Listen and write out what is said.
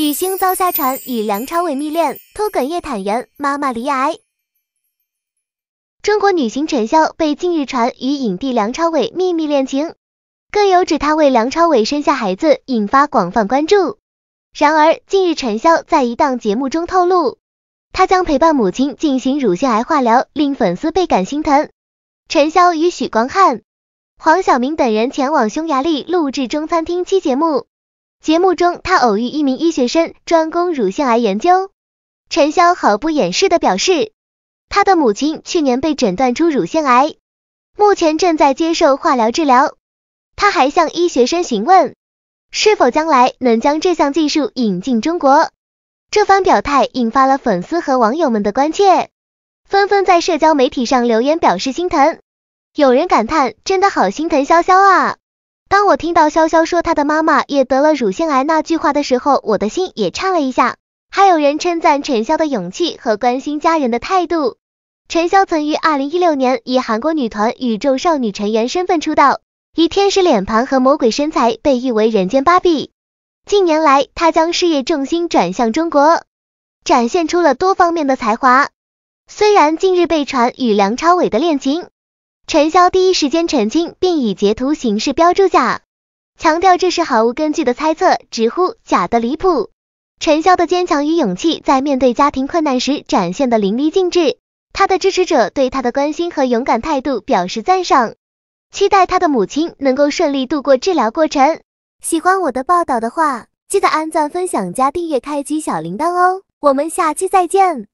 女星遭下传与梁朝伟密恋，偷哽咽坦言妈妈离癌。中国女星陈潇被近日传与影帝梁朝伟秘密恋情，更有指她为梁朝伟生下孩子，引发广泛关注。然而近日陈潇在一档节目中透露，她将陪伴母亲进行乳腺癌化疗，令粉丝倍感心疼。陈潇与许光汉、黄晓明等人前往匈牙利录制《中餐厅》期节目。节目中，他偶遇一名医学生，专攻乳腺癌研究。陈潇毫不掩饰的表示，他的母亲去年被诊断出乳腺癌，目前正在接受化疗治疗。他还向医学生询问，是否将来能将这项技术引进中国。这番表态引发了粉丝和网友们的关切，纷纷在社交媒体上留言表示心疼。有人感叹，真的好心疼潇潇啊。当我听到潇潇说她的妈妈也得了乳腺癌那句话的时候，我的心也颤了一下。还有人称赞陈潇的勇气和关心家人的态度。陈潇曾于2016年以韩国女团宇宙少女成员身份出道，以天使脸庞和魔鬼身材被誉为人间芭比。近年来，她将事业重心转向中国，展现出了多方面的才华。虽然近日被传与梁朝伟的恋情。陈潇第一时间澄清，并以截图形式标注假，强调这是毫无根据的猜测，直呼假的离谱。陈潇的坚强与勇气在面对家庭困难时展现的淋漓尽致，他的支持者对他的关心和勇敢态度表示赞赏，期待他的母亲能够顺利度过治疗过程。喜欢我的报道的话，记得按赞、分享、加订阅、开启小铃铛哦，我们下期再见。